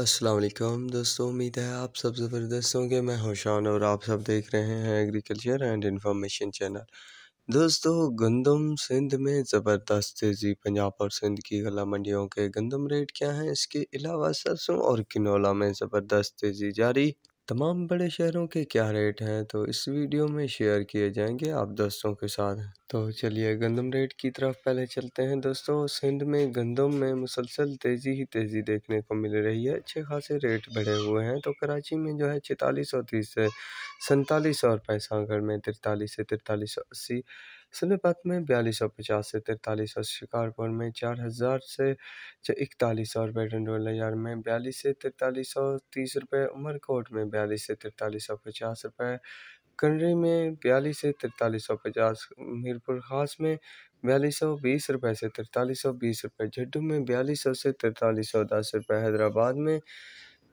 अस्सलाम वालेकुम दोस्तों उम्मीद है आप सब ज़बरदस्त होंगे मैं होशान और आप सब देख रहे हैं एग्रीकल्चर एंड इंफॉर्मेशन चैनल दोस्तों गंदम सिंध में ज़बरदस्त तेज़ी पंजाब और सिंध की गला मंडियों के गंदम रेट क्या हैं इसके अलावा सरसों और किनोला में ज़बरदस्त तेज़ी जारी तमाम बड़े शहरों के क्या रेट हैं तो इस वीडियो में शेयर किए जाएंगे आप दोस्तों के साथ तो चलिए गंदम रेट की तरफ पहले चलते हैं दोस्तों सिंध में गंदम में मुसलसल तेज़ी ही तेज़ी देखने को मिल रही है अच्छे खासे रेट बढ़े हुए हैं तो कराची में जो है छतालीस सौ तीस से सैंतालीस सौ रुपये सांगड़ में तिरतालीस से तिरतालीस सौ अस्सी सलेबाद में बयालीस सौ पचास से तिरतालीस और शिकारपुर में चार हज़ार से इकतालीस और बैटन डोलियार में बयालीस से तिरतालीस सौ तीस रुपये उमरकोट में बयालीस से तिरतालीस सौ पचास रुपये कंडरी में बयालीस से तिरतालीस सौ पचास मीरपुर खास में बयालीस सौ बीस रुपये से तिरतालीस सौ बीस रुपये झड्डू में बयालीस सौ से तिरतालीस सौ दस रुपये हैदराबाद में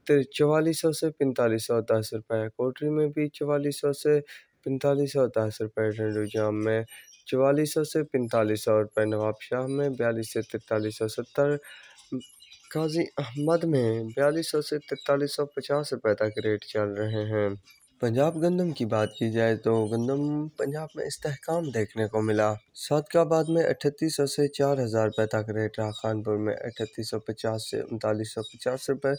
चवालीस सौ से पैंतालीस सौ दस रुपये कोटरी में भी चवालीस सौ से पैंतालीस सौ दस रुपये झंडू जाम में चवालीस सौ से पैंतालीस सौ रुपये नवाब शाह में बयालीस से तैतालीस सौ सत्तर काजी अहमद में बयालीस सौ से तैतालीस सौ पचास रुपये तक रेट चल रहे हैं पंजाब गंदम की बात की जाए तो गंदम पंजाब में इस्तेकाम देखने को मिला सादकाबाद में अठतीस सौ से चार हज़ार रुपये तक रेट रहा खानपुर में अठतीस सौ पचास से उनतालीस सौ पचास रुपये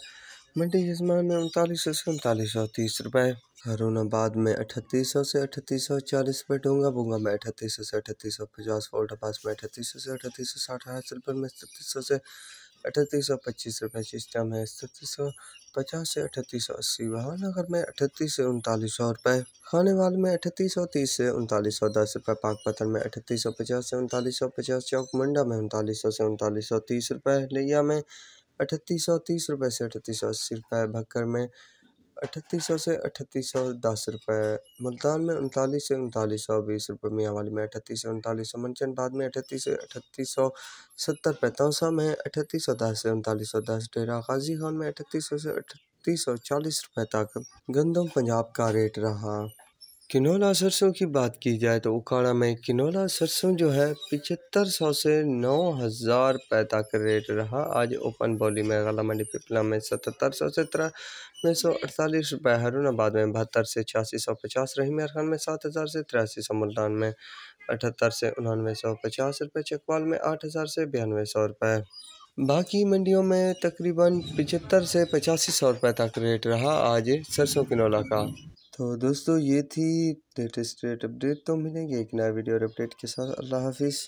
मंडी यजमान में उनतालीस सौ से उनतालीस सौ तीस रुपये हरुणाबाद में अठतीस सौ से अठतीस सौ चालीस रुपये डोंगा बोंगा में अठतीस सौ से अठतीस सौ पचास फोल्टाबाद में अठतीस सौ से अठतीस सौ साठ अड़सठ रुपये में सत्तीस सौ से अठतीस सौ पच्चीस रुपये चिस्टा में सत्तीस सौ पचास से अठतीस सौ अस्सी भावनगर में अठतीस से उनतालीस सौ रुपये खानेवाल में अठतीस सौ तीस से उनतालीस सौ दस रुपये पाकपतन में अठतीस सौ पचास से उनतालीस सौ पचास चौक मंडा में उनतालीस सौ से उनतालीस सौ तीस रुपये लिया में अठतीस सौ तीस रुपये से अठतीस सौ अस्सी रुपये भक्कर में अठतीस सौ से अठतीस सौ दस रुपये मुल्तान में उनतालीस से उनतालीस सौ बीस रुपये मियाँवाली में अठतीस से उनतालीस सौ मंचनबाद में अठतीस से अठतीस सौ सत्तर तौसा में अठतीस सौ दस से उनतालीस सौ दस डेरा गाजी खान में अठतीस सौ से अठतीस सौ चालीस रुपये तक गंदम पंजाब का रेट रहा किनोला सरसों की बात की जाए तो उखाड़ा में किनोला सरसों जो है पिचहत्तर सौ से नौ हज़ार पैदा का रेट रहा आज ओपन बोली में गला मंडी पिपला में सतहत्तर सौ से तिरानवे सौ अड़तालीस रुपये आबाद में बहत्तर से छियासी सौ पचास रही खान में सात हज़ार से तिरासी सौ मुल्तान में अठहत्तर से उनानवे सौ पचास रुपये चकवाल में आठ हज़ार से बयानवे सौ रुपये बाकी मंडियों में तकरीबन पिचहत्तर से पचासी सौ रुपये तक रेट रहा आज सरसों किनोला का तो दोस्तों ये थी लेटेस्ट रेट अपडेट तो मिलेंगे एक नया वीडियो और अपडेट के साथ अल्लाह हाफिज़